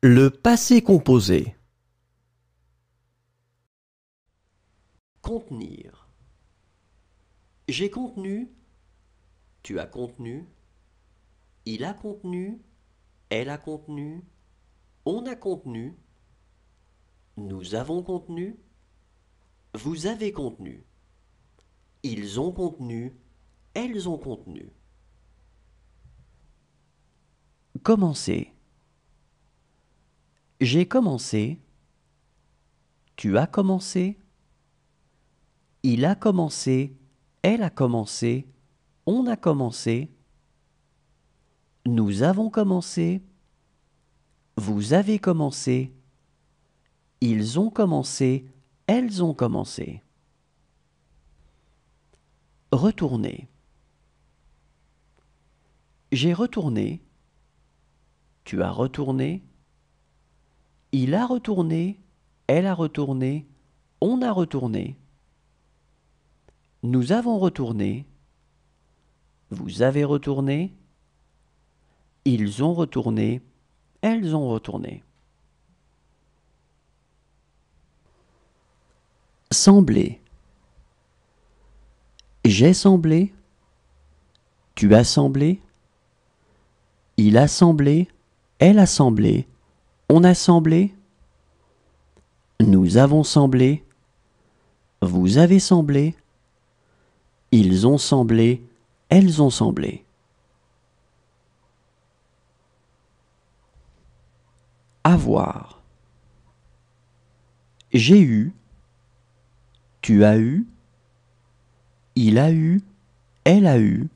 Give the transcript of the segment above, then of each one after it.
Le passé composé. Contenir. J'ai contenu. Tu as contenu. Il a contenu. Elle a contenu. On a contenu. Nous avons contenu. Vous avez contenu. Ils ont contenu. Elles ont contenu. Commencez. J'ai commencé. Tu as commencé. Il a commencé. Elle a commencé. On a commencé. Nous avons commencé. Vous avez commencé. Ils ont commencé. Elles ont commencé. Retourner. J'ai retourné. Tu as retourné. Il a retourné, elle a retourné, on a retourné. Nous avons retourné. Vous avez retourné. Ils ont retourné. Elles ont retourné. Sembler. J'ai semblé. Tu as semblé. Il a semblé. Elle a semblé. On a semblé. Nous avons semblé. Vous avez semblé. Ils ont semblé. Elles ont semblé. Avoir. J'ai eu. Tu as eu. Il a eu. Elle a eu.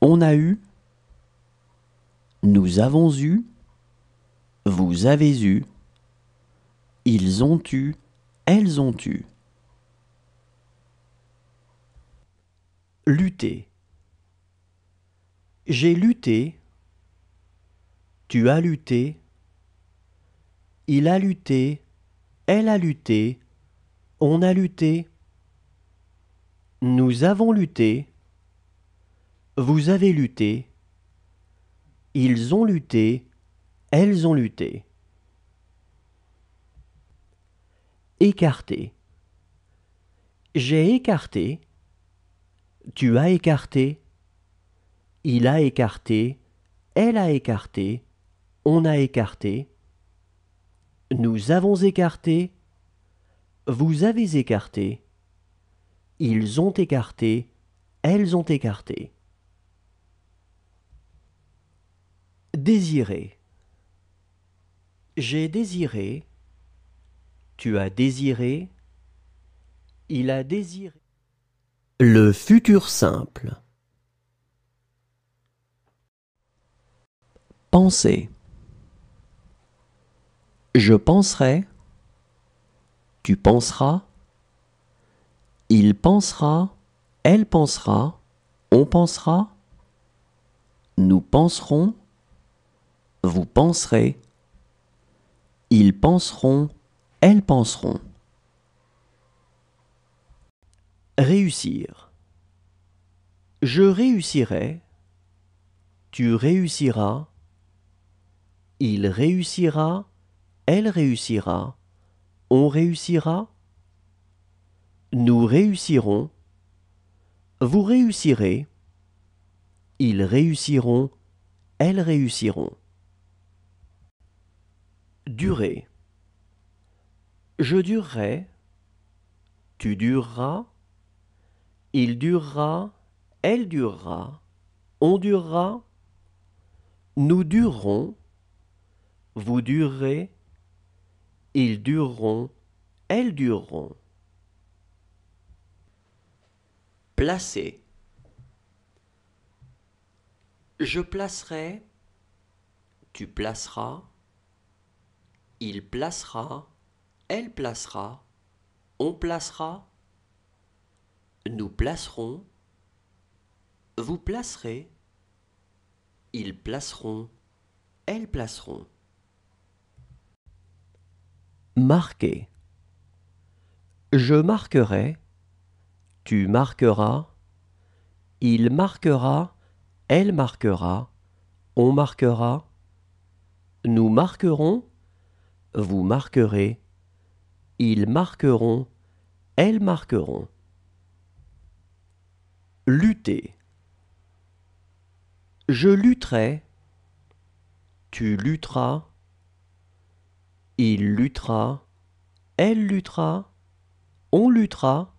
On a eu. Nous avons eu. Vous avez eu. Ils ont eu. Elles ont eu. Lutter. J'ai lutté. Tu as lutté. Il a lutté. Elle a lutté. On a lutté. Nous avons lutté. Vous avez lutté. Ils ont lutté. Elles ont lutté. Écarté. J'ai écarté. Tu as écarté. Il a écarté. Elle a écarté. On a écarté. Nous avons écarté. Vous avez écarté. Ils ont écarté. Elles ont écarté. Désiré. J'ai désiré, tu as désiré, il a désiré. Le futur simple. Penser. Je penserai, tu penseras, il pensera, elle pensera, on pensera, nous penserons, vous penserez, ils penseront, elles penseront. Réussir. Je réussirai, tu réussiras, il réussira, elle réussira, on réussira, nous réussirons, vous réussirez, ils réussiront, elles réussiront. Durer. Je durerai, tu dureras, il durera, elle durera, on durera, nous durerons, vous durerez, ils dureront, elles dureront. Placer. Je placerai, tu placeras, il placera, elle placera, on placera, nous placerons, vous placerez, ils placeront, elles placeront. Marquer. Je marquerai, tu marqueras, il marquera, elle marquera, on marquera, nous marquerons, vous marquerez, ils marqueront, elles marqueront. Lutter. Je lutterai, tu lutteras, il luttera, elle luttera, on luttera,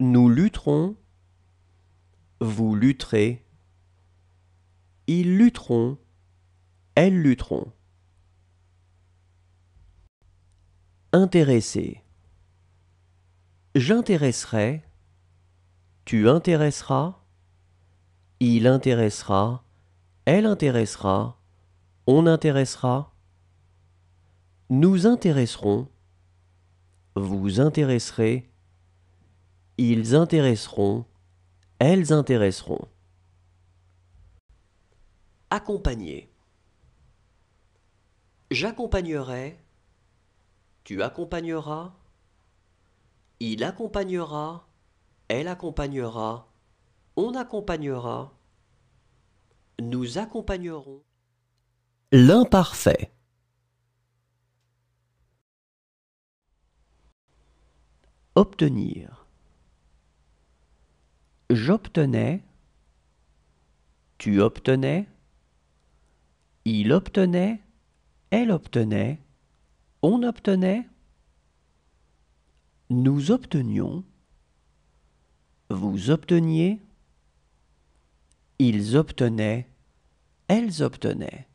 nous lutterons, vous lutterez, ils lutteront, elles lutteront. Intéresser. J'intéresserai. Tu intéresseras. Il intéressera. Elle intéressera. On intéressera. Nous intéresserons. Vous intéresserez. Ils intéresseront. Elles intéresseront. Accompagner. J'accompagnerai. Tu accompagneras. Il accompagnera. Elle accompagnera. On accompagnera. Nous accompagnerons. L'imparfait. Obtenir. J'obtenais. Tu obtenais. Il obtenait. Elle obtenait on obtenait, nous obtenions, vous obteniez, ils obtenaient, elles obtenaient.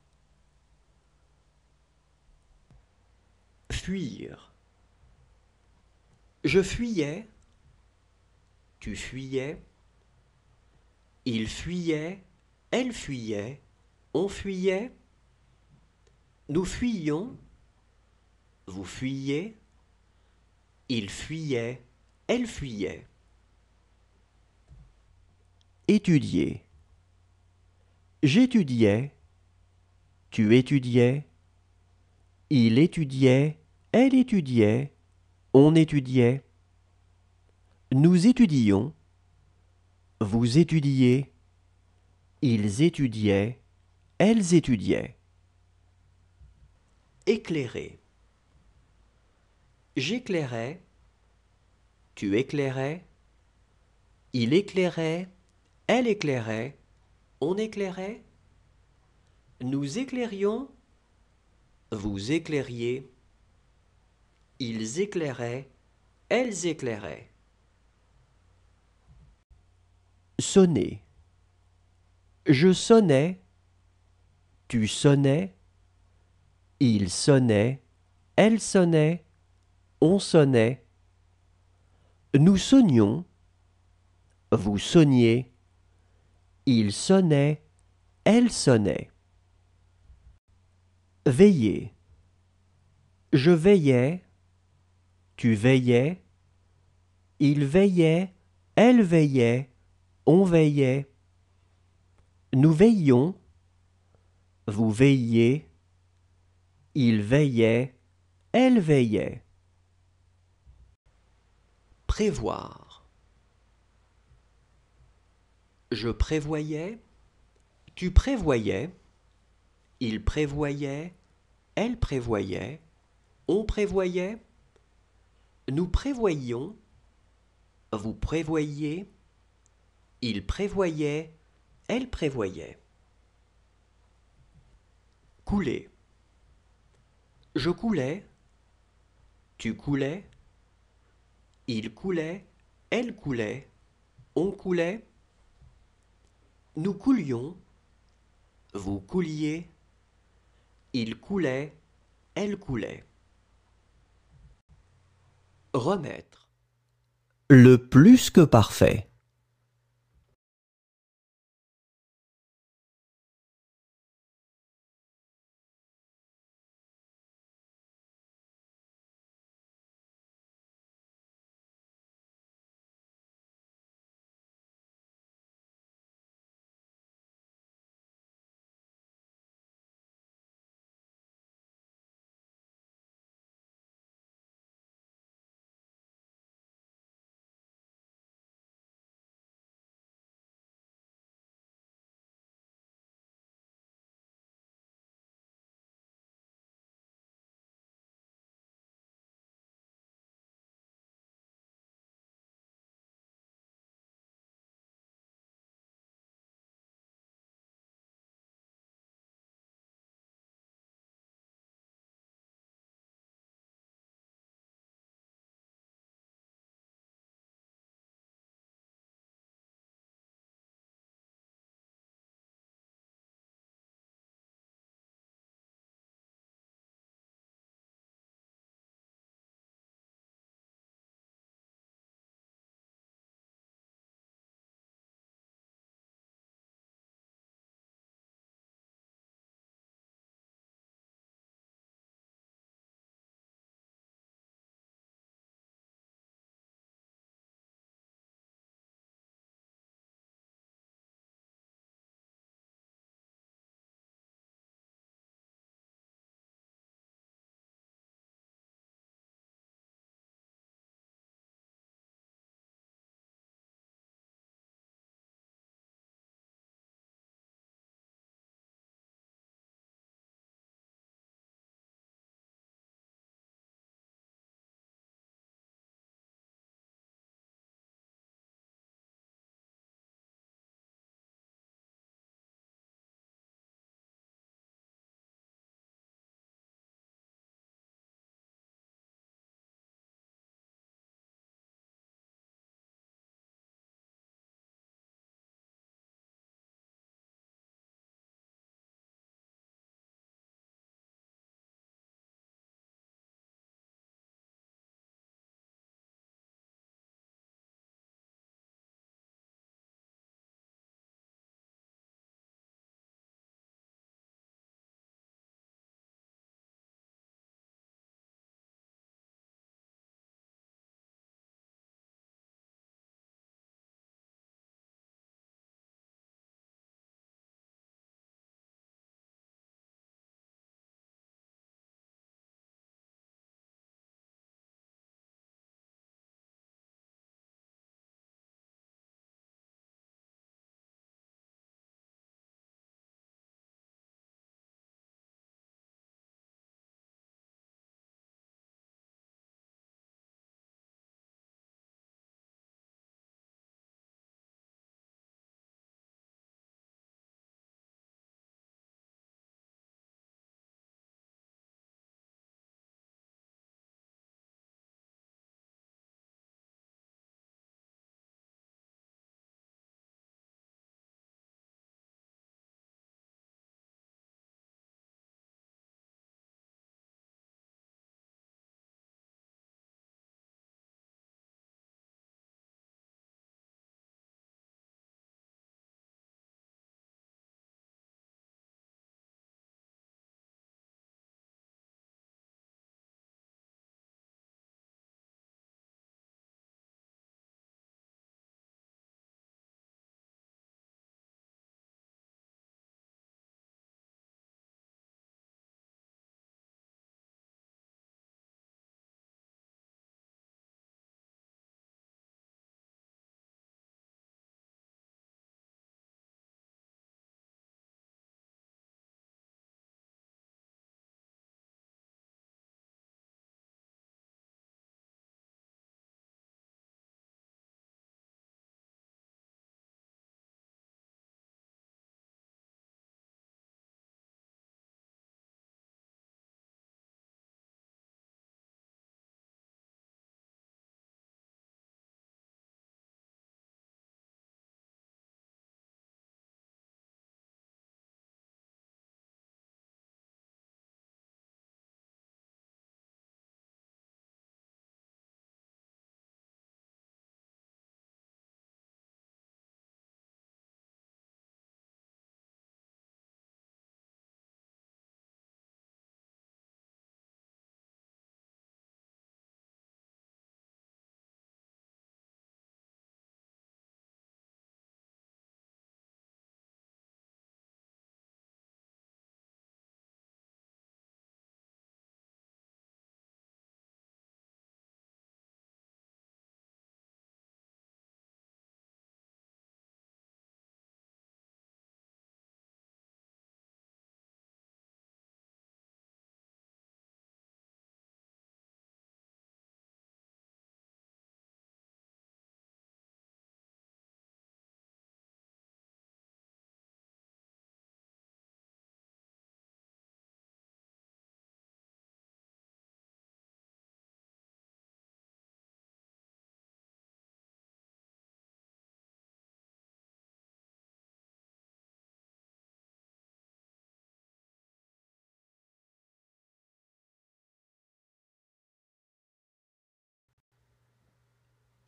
Fuir. Je fuyais, tu fuyais, il fuyait, elle fuyait, on fuyait, nous fuyions, vous fuyez, il fuyait, elle fuyait. Étudier. J'étudiais, tu étudiais, il étudiait, elle étudiait, on étudiait. Nous étudions, vous étudiez, ils étudiaient, elles étudiaient. Éclairer. J'éclairais, tu éclairais, il éclairait, elle éclairait, on éclairait, nous éclairions, vous éclairiez, ils éclairaient, elles éclairaient. Sonner. Je sonnais, tu sonnais, il sonnait, elle sonnait, on sonnait. Nous sonnions. Vous sonniez. Il sonnait. Elle sonnait. Veiller. Je veillais. Tu veillais. Il veillait. Elle veillait. On veillait. Nous veillions. Vous veilliez. Il veillait. Elle veillait. Prévoir. Je prévoyais, tu prévoyais, il prévoyait, elle prévoyait, on prévoyait, nous prévoyions, vous prévoyiez, il prévoyait, elle prévoyait. Couler. Je coulais, tu coulais, il coulait, elle coulait, on coulait. Nous coulions, vous couliez. Il coulait, elle coulait. Remettre. Le plus que parfait.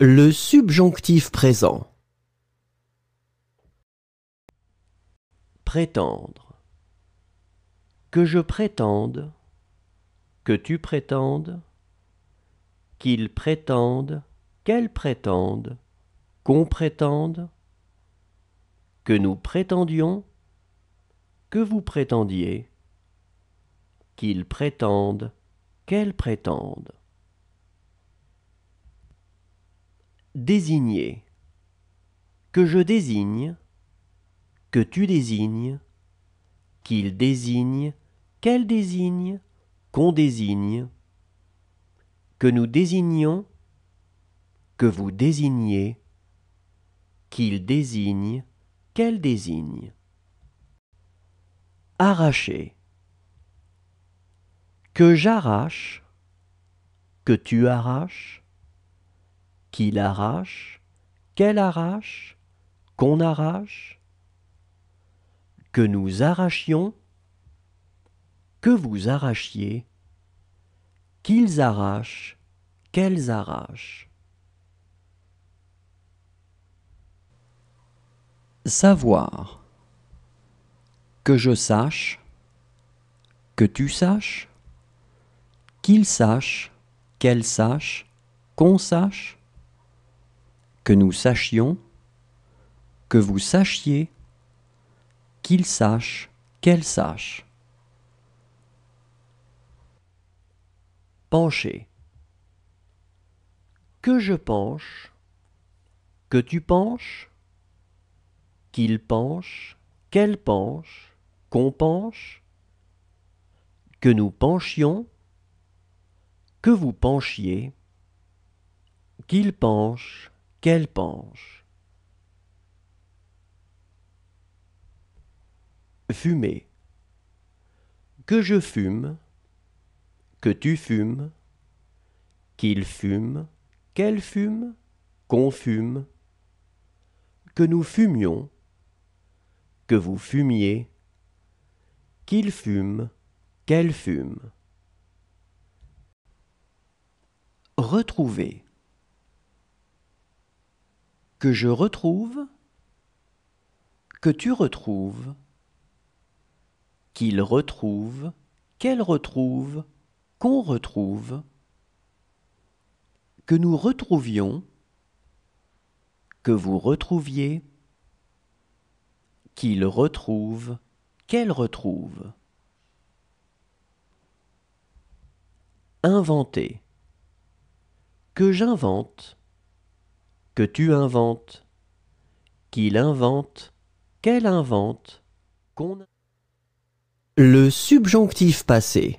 Le subjonctif présent. Prétendre. Que je prétende, que tu prétendes, qu'ils prétendent, qu'elle prétende, qu'on prétende, que nous prétendions, que vous prétendiez, qu'ils prétendent, qu'elles prétendent. désigner, que je désigne, que tu désignes, qu'il désigne, qu'elle désigne, qu'on désigne, que nous désignions, que vous désignez, qu'il désigne, qu'elle désigne. Arracher. Que j'arrache, que tu arraches, qu'il arrache, qu'elle arrache, qu'on arrache, que nous arrachions, que vous arrachiez, qu'ils arrachent, qu'elles arrachent. Savoir. Que je sache, que tu saches, Qu'ils sachent, qu'elle sachent, qu'on sache, que nous sachions, que vous sachiez, qu'il sache, qu'elle sache. Pencher. Que je penche, que tu penches, qu'il penche, qu'elle penche, qu'on penche, que nous penchions, que vous penchiez, qu'il penche, qu'elle penche. Fumer. Que je fume, que tu fumes, qu'il fume, qu'elle fume, qu'on fume, que nous fumions, que vous fumiez, qu'il fume, qu'elle fume. Retrouver que je retrouve, que tu retrouves, qu'il retrouve, qu'elle retrouve, qu'on retrouve, que nous retrouvions, que vous retrouviez, qu'il retrouve, qu'elle retrouve. Inventer. Que j'invente, que tu inventes, qu'il invente, qu'elle invente, qu'on... Le subjonctif passé.